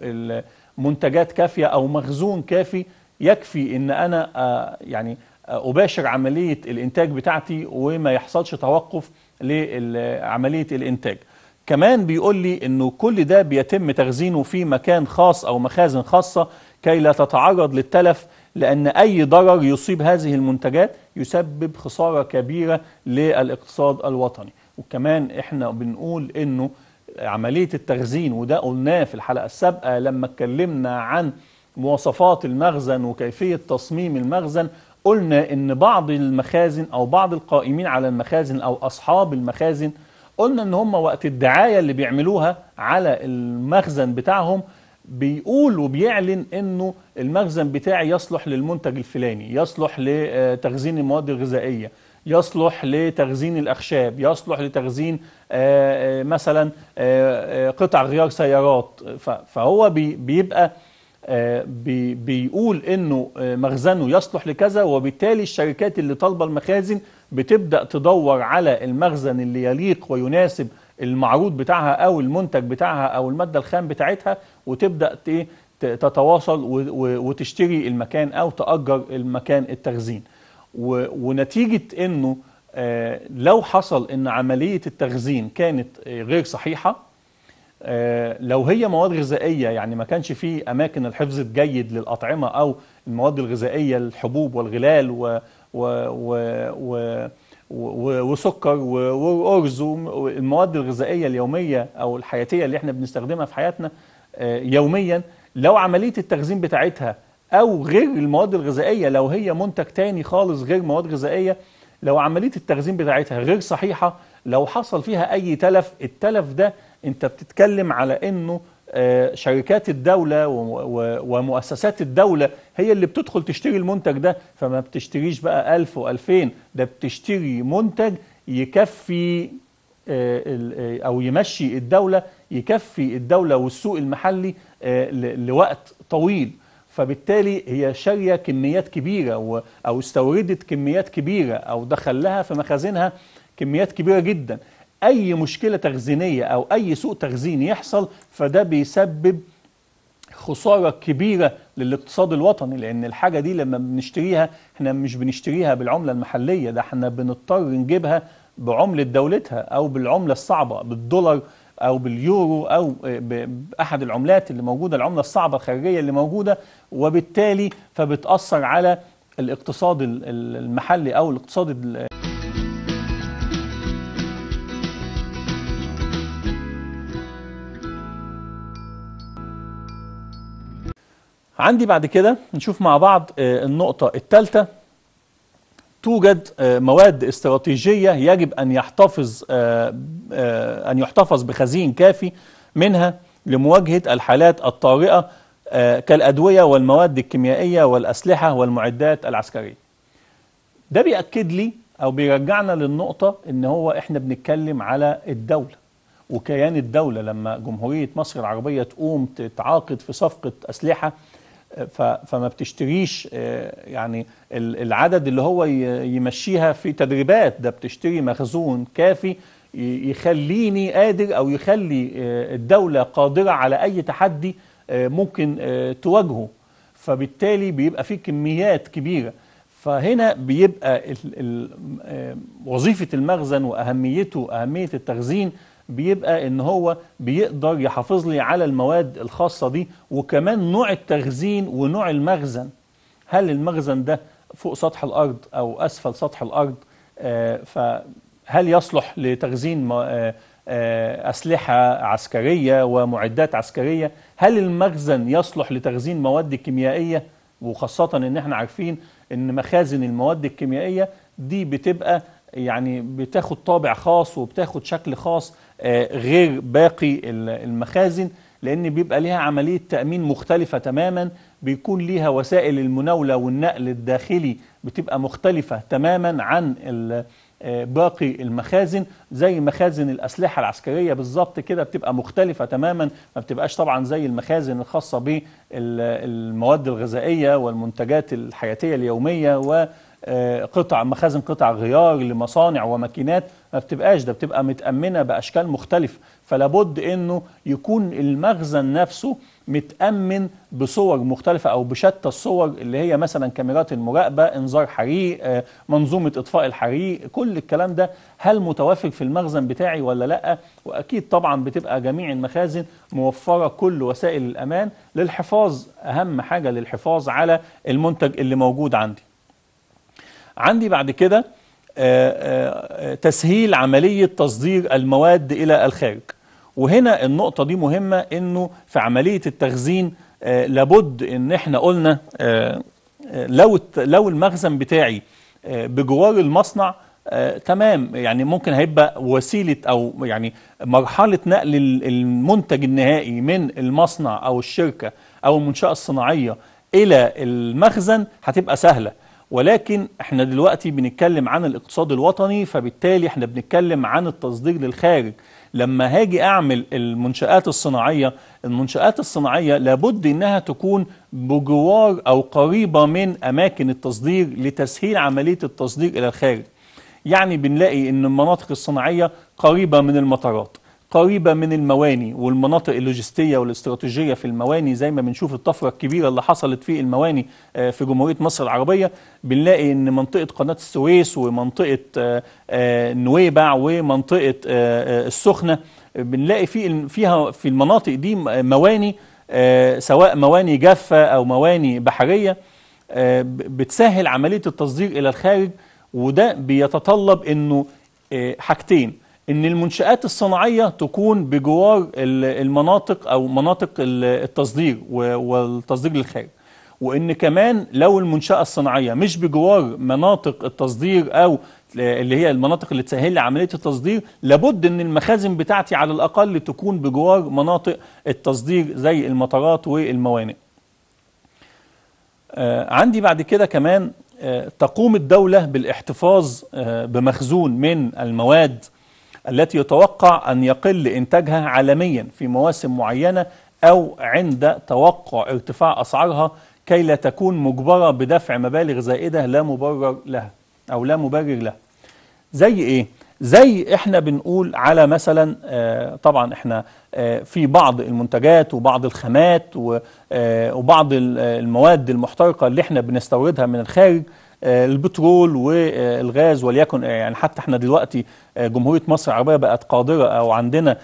منتجات كافية أو مخزون كافي يكفي أن أنا يعني أباشر عملية الإنتاج بتاعتي وما يحصلش توقف لعملية الإنتاج كمان بيقول لي أنه كل ده بيتم تخزينه في مكان خاص أو مخازن خاصة كي لا تتعرض للتلف لأن أي ضرر يصيب هذه المنتجات يسبب خسارة كبيرة للاقتصاد الوطني وكمان إحنا بنقول أنه عملية التخزين وده قلناه في الحلقة السابقة لما اتكلمنا عن مواصفات المخزن وكيفية تصميم المخزن قلنا ان بعض المخازن او بعض القائمين على المخازن او اصحاب المخازن قلنا ان هم وقت الدعاية اللي بيعملوها على المخزن بتاعهم بيقول وبيعلن انه المخزن بتاعي يصلح للمنتج الفلاني يصلح لتخزين المواد الغذائية يصلح لتخزين الأخشاب يصلح لتخزين آه، آه، مثلا آه، قطع غيار سيارات فهو بيبقى بي بيقول انه آه، مخزنه يصلح لكذا وبالتالي الشركات اللي طالبه المخازن بتبدا تدور على المخزن اللي يليق ويناسب المعروض بتاعها او المنتج بتاعها او الماده الخام بتاعتها وتبدا تتواصل وتشتري المكان او تاجر المكان التخزين ونتيجه انه آه، لو حصل ان عمليه التخزين كانت غير صحيحه آه، لو هي مواد غذائية يعني ما كانش في أماكن الحفظ الجيد للأطعمة أو المواد الغذائية الحبوب والغلال و و و و وسكر وأرز والمواد الغذائية اليومية أو الحياتية اللي احنا بنستخدمها في حياتنا آه، يوميا لو عملية التخزين بتاعتها أو غير المواد الغذائية لو هي منتج تاني خالص غير مواد غذائية لو عملية التخزين بتاعتها غير صحيحة لو حصل فيها أي تلف التلف ده انت بتتكلم على انه آه، شركات الدولة ومؤسسات الدولة هي اللي بتدخل تشتري المنتج ده فما بتشتريش بقى ألف وألفين ده بتشتري منتج يكفي آه، آه، أو يمشي الدولة يكفي الدولة والسوق المحلي لوقت طويل فبالتالي هي شارية كميات كبيرة أو استوردت كميات كبيرة أو دخل لها في مخازنها كميات كبيرة جدا أي مشكلة تخزينية أو أي سوء تخزين يحصل فده بيسبب خسارة كبيرة للاقتصاد الوطني لأن الحاجة دي لما بنشتريها احنا مش بنشتريها بالعملة المحلية ده احنا بنضطر نجيبها بعملة دولتها أو بالعملة الصعبة بالدولار أو باليورو أو بأحد العملات اللي موجودة العملة الصعبة الخارجية اللي موجودة وبالتالي فبتأثر على الاقتصاد المحلي أو الاقتصاد عندي بعد كده نشوف مع بعض آه، النقطة الثالثة توجد آه، مواد استراتيجية يجب أن يحتفظ آه، أن يحتفظ بخزين كافي منها لمواجهة الحالات الطارئة كالأدوية والمواد الكيميائية والأسلحة والمعدات العسكرية ده بيأكد لي أو بيرجعنا للنقطة إن هو إحنا بنتكلم على الدولة وكيان الدولة لما جمهورية مصر العربية تقوم تتعاقد في صفقة أسلحة فما بتشتريش آه، يعني العدد اللي هو يمشيها في تدريبات ده بتشتري مخزون كافي يخليني قادر او يخلي آه، الدوله قادره على اي تحدي آه، ممكن تواجهه فبالتالي بيبقى في كميات كبيره فهنا بيبقى وظيفه المخزن واهميته اهميه التخزين بيبقى ان هو بيقدر يحافظ لي على المواد الخاصة دي وكمان نوع التخزين ونوع المخزن هل المخزن ده فوق سطح الأرض أو أسفل سطح الأرض آه، فهل يصلح لتخزين آه، آه، أسلحة عسكرية ومعدات عسكرية هل المخزن يصلح لتخزين مواد كيميائية وخاصة ان احنا عارفين ان مخازن المواد الكيميائية دي بتبقى يعني بتاخد طابع خاص وبتاخد شكل خاص آه، غير باقي المخازن لأن بيبقى ليها عملية تأمين مختلفة تماما بيكون ليها وسائل المناولة والنقل الداخلي بتبقى مختلفة تماما عن آه، باقي المخازن زي مخازن الأسلحة العسكرية بالظبط كده بتبقى مختلفة تماما ما بتبقاش طبعا زي المخازن الخاصة بالمواد الغذائية والمنتجات الحياتية اليومية و آه، قطع مخازن قطع غيار لمصانع وماكينات ما بتبقاش ده بتبقى متأمنة بأشكال مختلفة فلابد أنه يكون المخزن نفسه متأمن بصور مختلفة أو بشتى الصور اللي هي مثلا كاميرات المراقبة انذار حريق آه، منظومة إطفاء الحريق كل الكلام ده هل متوافر في المخزن بتاعي ولا لأ وأكيد طبعا بتبقى جميع المخازن موفرة كل وسائل الأمان للحفاظ أهم حاجة للحفاظ على المنتج اللي موجود عندي عندي بعد كده آه، آه، آه، تسهيل عملية تصدير المواد إلى الخارج وهنا النقطة دي مهمة أنه في عملية التخزين لابد أن احنا قلنا لو لو المخزن بتاعي بجوار المصنع تمام يعني ممكن هيبقى وسيلة أو يعني مرحلة نقل المنتج النهائي من المصنع أو الشركة أو المنشأة الصناعية إلى المخزن هتبقى سهلة ولكن احنا دلوقتي بنتكلم عن الاقتصاد الوطني فبالتالي احنا بنتكلم عن التصدير للخارج لما هاجي اعمل المنشآت الصناعية المنشآت الصناعية لابد انها تكون بجوار او قريبة من اماكن التصدير لتسهيل عملية التصدير الى الخارج يعني بنلاقي ان المناطق الصناعية قريبة من المطارات قريبة من المواني والمناطق اللوجستية والاستراتيجية في المواني زي ما بنشوف الطفرة الكبيرة اللي حصلت في المواني آه، في جمهورية مصر العربية بنلاقي ان منطقة قناة السويس ومنطقة آه، آه، نويبع ومنطقة السخنة بنلاقي في فيها في المناطق دي مواني سواء مواني جافة أو مواني بحرية بتسهل عملية التصدير إلى الخارج وده بيتطلب انه حاجتين ان المنشآت الصناعية تكون بجوار المناطق او مناطق التصدير والتصدير للخارج وان كمان لو المنشأة الصناعية مش بجوار مناطق التصدير او اللي هي المناطق اللي تسهل لي عملية التصدير لابد ان المخازن بتاعتي على الاقل تكون بجوار مناطق التصدير زي المطارات والموانئ آه، عندي بعد كده كمان آه، تقوم الدولة بالاحتفاظ آه، بمخزون من المواد التي يتوقع أن يقل إنتاجها عالميا في مواسم معينة أو عند توقع ارتفاع أسعارها كي لا تكون مجبرة بدفع مبالغ زائدة لا مبرر لها أو لا مبرر لها زي إيه؟ زي احنا بنقول على مثلا آه، طبعا احنا آه، في بعض المنتجات وبعض الخامات آه، وبعض المواد المحترقة اللي احنا بنستوردها من الخارج آه، البترول والغاز وليكن آه، يعني حتى احنا دلوقتي آه، جمهورية مصر العربية بقت قادرة أو عندنا الـ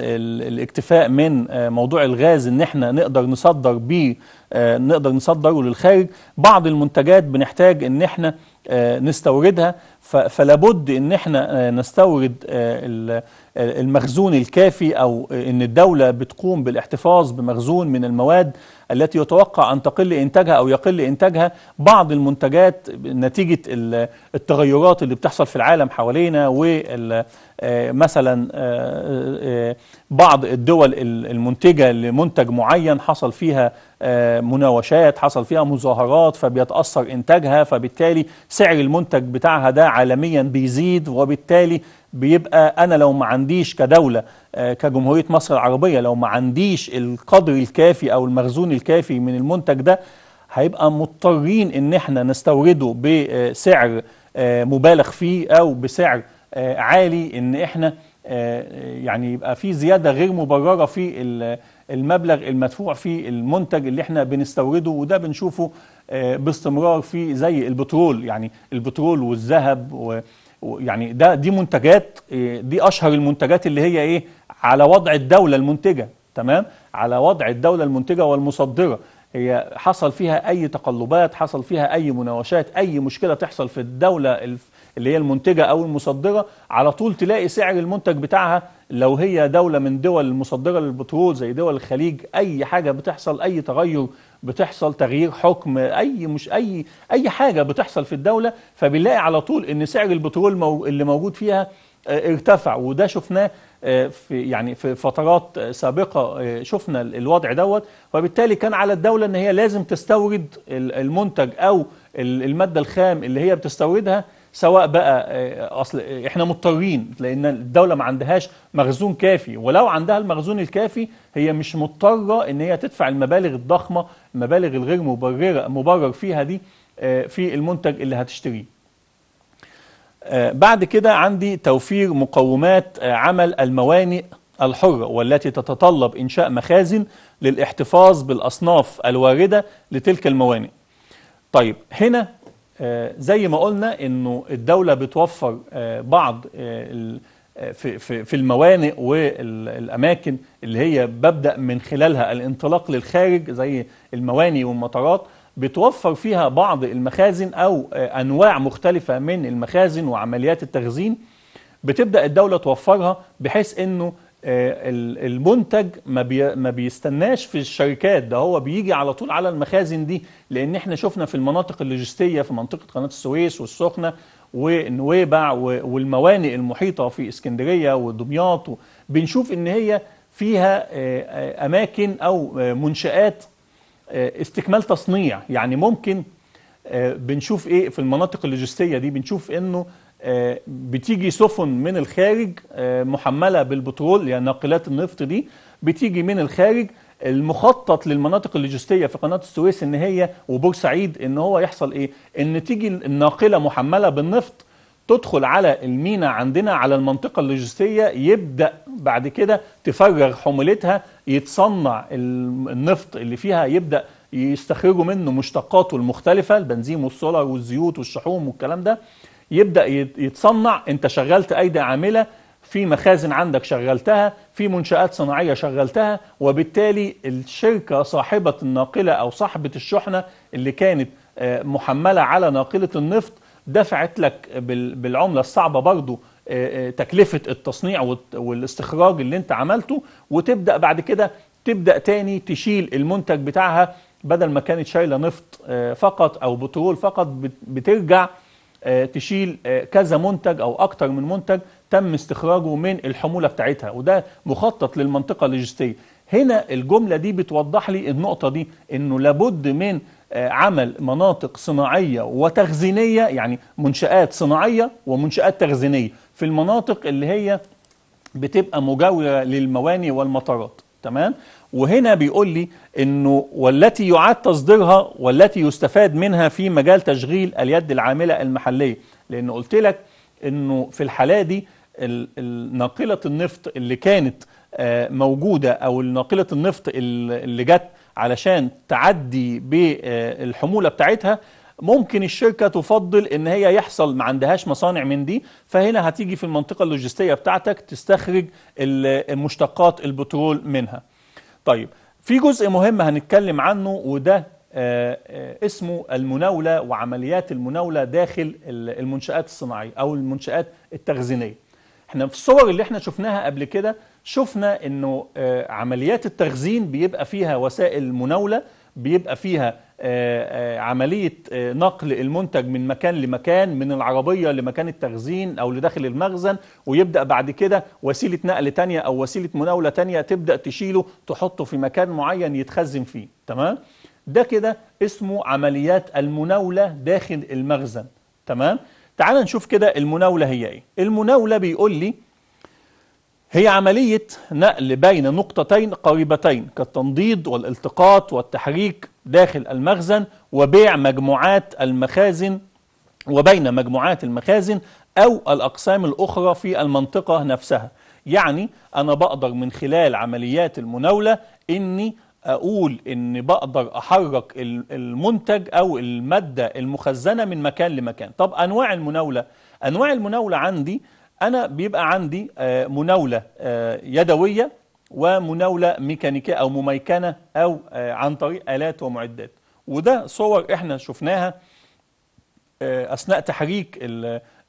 الـ الاكتفاء من موضوع الغاز إن احنا نقدر نصدر بيه نقدر نصدره للخارج بعض المنتجات بنحتاج إن احنا نستوردها فلابد ان احنا نستورد المخزون الكافي او ان الدوله بتقوم بالاحتفاظ بمخزون من المواد التي يتوقع أن تقل إنتاجها أو يقل إنتاجها بعض المنتجات نتيجة التغيرات اللي بتحصل في العالم حوالينا ومثلا آه، آه، آه، بعض الدول المنتجة لمنتج معين حصل فيها مناوشات حصل فيها مظاهرات فبيتأثر إنتاجها فبالتالي سعر المنتج بتاعها ده عالميا بيزيد وبالتالي بيبقى انا لو ما عنديش كدوله آه، كجمهوريه مصر العربيه لو ما عنديش القدر الكافي او المخزون الكافي من المنتج ده هيبقى مضطرين ان احنا نستورده بسعر آه، مبالغ فيه او بسعر آه، عالي ان احنا يعني يبقى في زياده غير مبرره في المبلغ المدفوع في المنتج اللي احنا بنستورده وده بنشوفه باستمرار في زي البترول يعني البترول والذهب و يعني ده دي منتجات إيه، دي اشهر المنتجات اللي هي ايه على وضع الدوله المنتجه تمام على وضع الدوله المنتجه والمصدره هي حصل فيها اي تقلبات حصل فيها اي مناوشات اي مشكله تحصل في الدوله اللي هي المنتجه او المصدره على طول تلاقي سعر المنتج بتاعها لو هي دوله من دول المصدره للبترول زي دول الخليج اي حاجه بتحصل اي تغير بتحصل تغيير حكم اي مش اي اي حاجه بتحصل في الدوله فبنلاقي على طول ان سعر البترول اللي موجود فيها آه، ارتفع وده شفناه آه، في يعني في فترات سابقه آه، شفنا الوضع دوت وبالتالي كان على الدوله ان هي لازم تستورد المنتج او الماده الخام اللي هي بتستوردها سواء بقى آه، اصل احنا مضطرين لان الدوله ما عندهاش مخزون كافي ولو عندها المخزون الكافي هي مش مضطره ان هي تدفع المبالغ الضخمه المبالغ الغير مبرره مبرر فيها دي آه، في المنتج اللي هتشتريه آه، بعد كده عندي توفير مقومات عمل الموانئ الحرة والتي تتطلب إنشاء مخازن للاحتفاظ بالأصناف الواردة لتلك الموانئ طيب هنا آه، زي ما قلنا انه الدولة بتوفر آه، بعض آه، في الموانئ والأماكن اللي هي ببدأ من خلالها الانطلاق للخارج زي المواني والمطارات بتوفر فيها بعض المخازن أو أنواع مختلفة من المخازن وعمليات التخزين بتبدأ الدولة توفرها بحيث أنه آه، المنتج ما ما بيستناش في الشركات ده هو بيجي على طول على المخازن دي لان احنا شفنا في المناطق اللوجستيه في منطقه قناه السويس والسخنه ونويبع والموانئ المحيطه في اسكندريه ودمياط بنشوف ان هي فيها آه، آه، اماكن او منشات استكمال تصنيع يعني ممكن بنشوف ايه في المناطق اللوجستيه دي بنشوف انه آه، بتيجي سفن من الخارج آه، محمله بالبترول يعني ناقلات النفط دي بتيجي من الخارج المخطط للمناطق اللوجستيه في قناه السويس ان هي وبورسعيد ان هو يحصل ايه؟ ان تيجي الناقله محمله بالنفط تدخل على المينا عندنا على المنطقه اللوجستيه يبدا بعد كده تفرغ حمولتها يتصنع النفط اللي فيها يبدا يستخرجوا منه مشتقاته المختلفه البنزين والسولر والزيوت والشحوم والكلام ده يبدا يتصنع انت شغلت ايدي عامله في مخازن عندك شغلتها في منشآت صناعية شغلتها وبالتالي الشركة صاحبة الناقلة أو صاحبة الشحنة اللي كانت آه، محملة على ناقلة النفط دفعت لك بالعملة الصعبة برضه آه، آه، تكلفة التصنيع والاستخراج اللي انت عملته وتبدأ بعد كده تبدأ تاني تشيل المنتج بتاعها بدل ما كانت شايلة نفط فقط أو بترول فقط بترجع آه، تشيل آه، كذا منتج او اكتر من منتج تم استخراجه من الحموله بتاعتها وده مخطط للمنطقه اللوجستيه هنا الجمله دي بتوضح لي النقطه دي انه لابد من آه، عمل مناطق صناعيه وتخزينيه يعني منشات صناعيه ومنشات تخزينيه في المناطق اللي هي بتبقى مجاوره للموانئ والمطارات تمام وهنا بيقول لي انه والتي يعاد تصديرها والتي يستفاد منها في مجال تشغيل اليد العامله المحليه لان قلت لك انه في الحاله دي ناقله النفط اللي كانت آه، موجوده او ناقله النفط اللي جت علشان تعدي بالحموله بتاعتها ممكن الشركة تفضل ان هي يحصل ما عندهاش مصانع من دي فهنا هتيجي في المنطقة اللوجستية بتاعتك تستخرج مشتقات البترول منها طيب في جزء مهم هنتكلم عنه وده آه، آه، اسمه المناولة وعمليات المناولة داخل المنشآت الصناعية أو المنشآت التخزينية احنا في الصور اللي احنا شفناها قبل كده شفنا انه آه، عمليات التخزين بيبقى فيها وسائل مناولة بيبقى فيها آه، آه، عملية آه، نقل المنتج من مكان لمكان من العربية لمكان التخزين أو لداخل المخزن ويبدأ بعد كده وسيلة نقل تانية أو وسيلة مناولة تانية تبدأ تشيله تحطه في مكان معين يتخزن فيه تمام؟ ده كده اسمه عمليات المناولة داخل المخزن تمام؟ تعال نشوف كده المناولة هي ايه المناولة بيقول لي هي عملية نقل بين نقطتين قريبتين كالتنضيد والالتقاط والتحريك داخل المخزن وبيع مجموعات المخازن وبين مجموعات المخازن أو الأقسام الأخرى في المنطقة نفسها يعني أنا بقدر من خلال عمليات المناولة إني أقول إن بقدر أحرك المنتج أو المادة المخزنة من مكان لمكان طب أنواع المناولة أنواع المناولة عندي أنا بيبقى عندي آه، مناولة آه، يدوية ومناولة ميكانيكية أو مميكنة أو آه، عن طريق آلات ومعدات وده صور إحنا شفناها آه، أثناء تحريك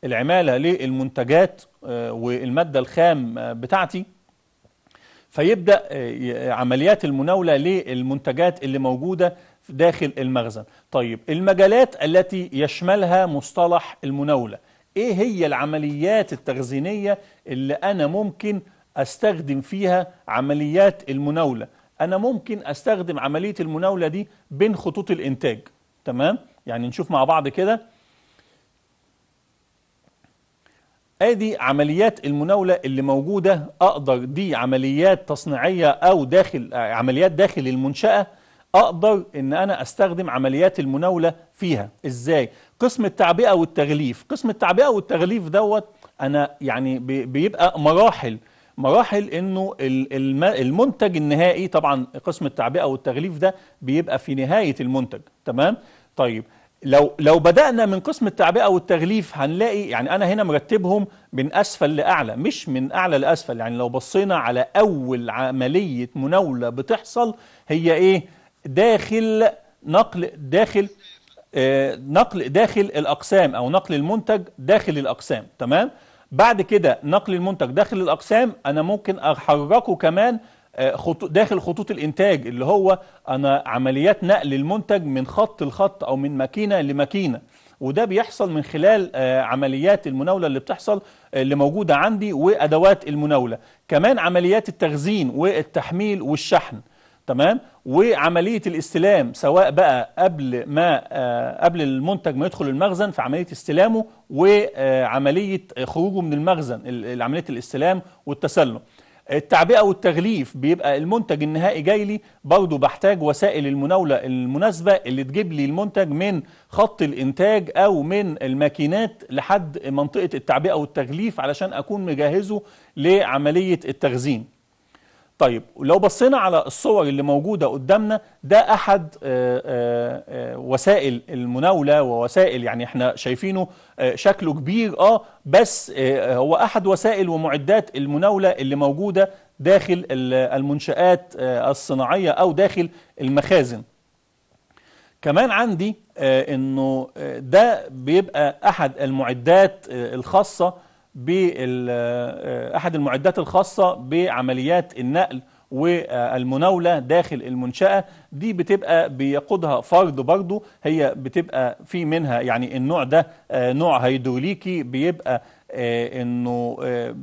العمالة للمنتجات آه، والمادة الخام بتاعتي فيبدأ عمليات المناولة للمنتجات اللي موجودة داخل المخزن طيب المجالات التي يشملها مصطلح المناولة ايه هي العمليات التخزينية اللي انا ممكن أستخدم فيها عمليات المناولة أنا ممكن أستخدم عملية المناولة دي بين خطوط الإنتاج تمام يعني نشوف مع بعض كده ادي عمليات المناولة اللي موجودة اقدر دي عمليات تصنيعية او داخل عمليات داخل المنشأة اقدر ان انا استخدم عمليات المناولة فيها ازاي قسم التعبئة والتغليف قسم التعبئة والتغليف دوت انا يعني بيبقى مراحل مراحل انه المنتج النهائي طبعا قسم التعبئه والتغليف ده بيبقى في نهايه المنتج تمام طيب لو لو بدانا من قسم التعبئه والتغليف هنلاقي يعني انا هنا مرتبهم من اسفل لاعلى مش من اعلى لاسفل يعني لو بصينا على اول عمليه مناوله بتحصل هي ايه داخل نقل داخل آه نقل داخل الاقسام او نقل المنتج داخل الاقسام تمام بعد كده نقل المنتج داخل الاقسام انا ممكن احركه كمان آه، خطو داخل خطوط الانتاج اللي هو انا عمليات نقل المنتج من خط لخط او من ماكينه لماكينه وده بيحصل من خلال آه، عمليات المناولة اللي بتحصل آه، اللي موجودة عندي وأدوات المناولة كمان عمليات التخزين والتحميل والشحن تمام وعملية الاستلام سواء بقى قبل ما آه، قبل المنتج ما يدخل المخزن في عملية استلامه وعملية خروجه من المخزن عملية الاستلام والتسلم التعبئة والتغليف بيبقى المنتج النهائي جاي لي برضو بحتاج وسائل المناولة المناسبة اللي تجيب لي المنتج من خط الإنتاج أو من الماكينات لحد منطقة التعبئة والتغليف علشان أكون مجهزه لعملية التخزين طيب لو بصينا على الصور اللي موجودة قدامنا ده أحد آه، آه، آه، وسائل المناولة ووسائل يعني احنا شايفينه شكله كبير اه بس هو أحد وسائل ومعدات المناولة اللي موجودة داخل المنشآت الصناعية أو داخل المخازن كمان عندي انه ده بيبقى احد المعدات الخاصه بأحد آه، المعدات الخاصة بعمليات النقل والمناولة داخل المنشأة دي بتبقى بيقودها فرد برضو هي بتبقى في منها يعني النوع ده آه، نوع هيدروليكي بيبقى آه، انه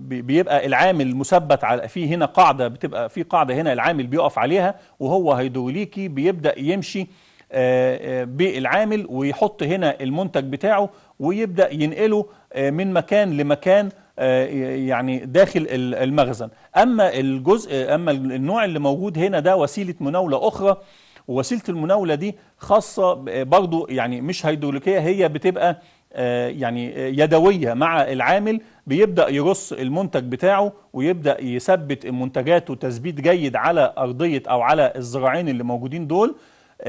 بيبقى العامل مثبت على في هنا قاعده بتبقى في قاعده هنا العامل بيقف عليها وهو هيدروليكي بيبدا يمشي بالعامل ويحط هنا المنتج بتاعه ويبدا ينقله آه، من مكان لمكان آه، يعني داخل المخزن أما الجزء آه، أما النوع اللي موجود هنا ده وسيلة مناولة أخرى ووسيلة المناولة دي خاصة برضو يعني مش هيدروليكية هي بتبقى يعني يدوية مع العامل بيبدأ يرص المنتج بتاعه ويبدأ يثبت منتجاته تثبيت جيد على أرضية أو على الزراعين اللي موجودين دول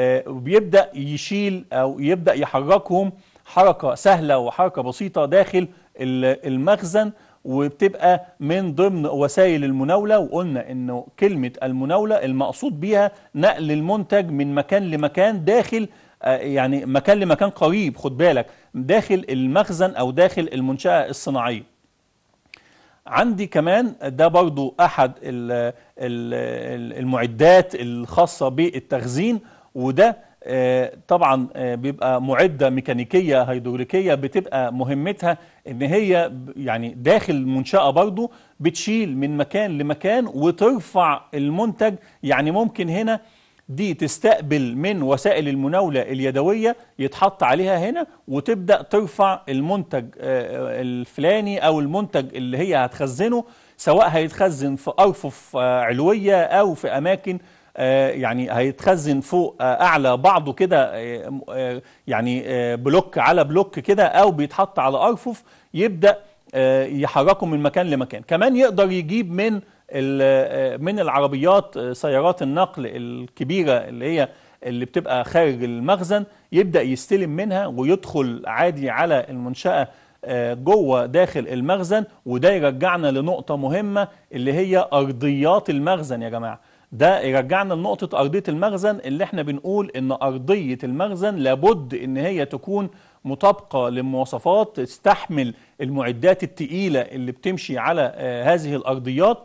وبيبدأ يشيل أو يبدأ يحركهم حركة سهلة وحركة بسيطة داخل المخزن وبتبقى من ضمن وسائل المناولة وقلنا انه كلمة المناولة المقصود بيها نقل المنتج من مكان لمكان داخل آه، يعني مكان لمكان قريب خد بالك داخل المخزن او داخل المنشأة الصناعية عندي كمان ده برضو احد المعدات الخاصة بالتخزين وده آه، طبعا آه، بيبقى معدة ميكانيكية هيدروليكية بتبقى مهمتها ان هي يعني داخل المنشأة برضو بتشيل من مكان لمكان وترفع المنتج يعني ممكن هنا دي تستقبل من وسائل المناولة اليدوية يتحط عليها هنا وتبدأ ترفع المنتج آه، الفلاني أو المنتج اللي هي هتخزنه سواء هيتخزن في أرفف علوية أو في أماكن آه، يعني هيتخزن فوق آه، اعلى بعضه كده آه، يعني بلوك على بلوك كده او بيتحط على ارفف يبدا يحركه من مكان لمكان كمان يقدر يجيب من من العربيات سيارات النقل الكبيره اللي هي اللي بتبقى خارج المخزن يبدا يستلم منها ويدخل عادي على المنشاه جوه داخل المخزن وده يرجعنا لنقطه مهمه اللي هي ارضيات المخزن يا جماعه ده يرجعنا لنقطة أرضية المخزن اللي احنا بنقول إن أرضية المخزن لابد إن هي تكون مطابقة للمواصفات تستحمل المعدات التقيلة اللي بتمشي على آه، هذه الأرضيات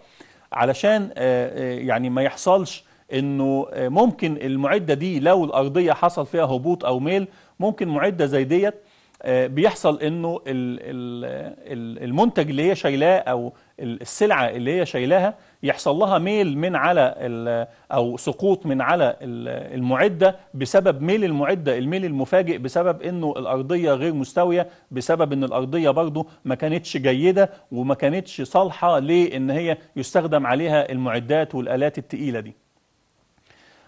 علشان آه، آه، يعني ما يحصلش إنه ممكن المعدة دي لو الأرضية حصل فيها هبوط أو ميل ممكن معدة زي ديت بيحصل إنه المنتج اللي هي شايلاه أو السلعة اللي هي شايلاها يحصل لها ميل من على أو سقوط من على المعدة بسبب ميل المعدة الميل المفاجئ بسبب أنه الأرضية غير مستوية بسبب أن الأرضية برضه ما كانتش جيدة وما كانتش صالحة لأن هي يستخدم عليها المعدات والآلات التقيلة دي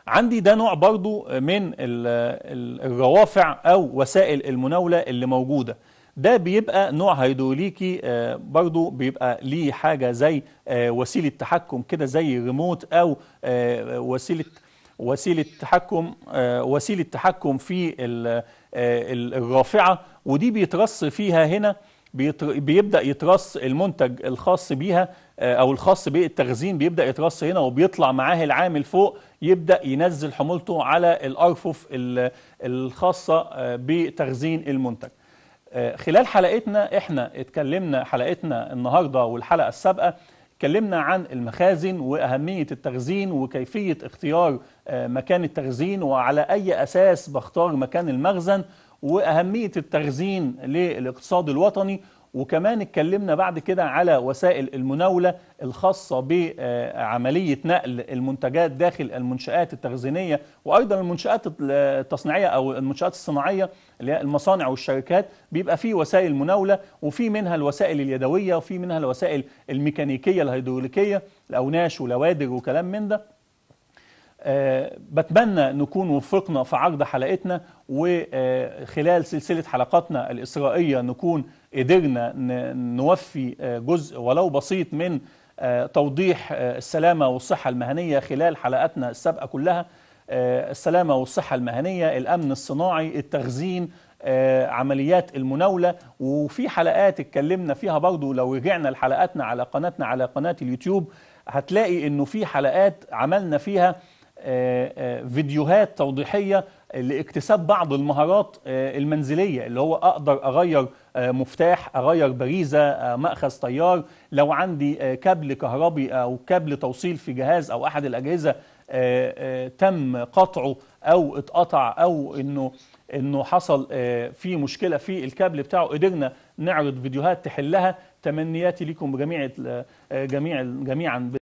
عندي ده نوع برضو من الروافع أو وسائل المناولة اللي موجودة ده بيبقى نوع هيدروليكي آه، برضو بيبقى ليه حاجة زي آه، وسيلة تحكم كده زي ريموت أو آه، وسيلة وسيلة تحكم وسيلة تحكم في الرافعة ودي بيترص فيها هنا بيبدأ يترص المنتج الخاص بيها أو الخاص بالتخزين بيبدأ يترص هنا وبيطلع معاه العامل فوق يبدأ ينزل حمولته على الأرفف الخاصة بتخزين المنتج خلال حلقتنا احنا اتكلمنا حلقتنا النهاردة والحلقة السابقة اتكلمنا عن المخازن وأهمية التخزين وكيفية اختيار آه، مكان التخزين وعلى أي أساس بختار مكان المخزن وأهمية التخزين للاقتصاد الوطني وكمان اتكلمنا بعد كده على وسائل المناولة الخاصة بعملية نقل المنتجات داخل المنشآت التخزينية وأيضا المنشآت التصنيعية أو المنشآت الصناعية اللي هي المصانع والشركات بيبقى فيه وسائل مناولة وفي منها الوسائل اليدوية وفي منها الوسائل الميكانيكية الهيدروليكية الأوناش ولوادر وكلام من ده آه، بتمنى نكون وفقنا في عرض حلقتنا وخلال سلسلة حلقاتنا الإسرائيلية نكون قدرنا نوفي آه، جزء ولو بسيط من آه، توضيح السلامة والصحة المهنية خلال حلقاتنا السابقة كلها السلامة والصحة المهنية الأمن الصناعي التخزين عمليات المناولة وفي حلقات اتكلمنا فيها برضو لو رجعنا لحلقاتنا على قناتنا على قناة اليوتيوب هتلاقي انه في حلقات عملنا فيها آه، آه، فيديوهات توضيحية لاكتساب بعض المهارات آه، المنزلية اللي هو أقدر أغير مفتاح أغير بريزة مأخذ طيار لو عندي كابل كهربي أو كابل توصيل في جهاز أو أحد الأجهزة تم قطعه أو اتقطع أو أنه انه حصل في مشكله في الكابل بتاعه قدرنا نعرض فيديوهات تحلها تمنياتي لكم جميع جميع جميعا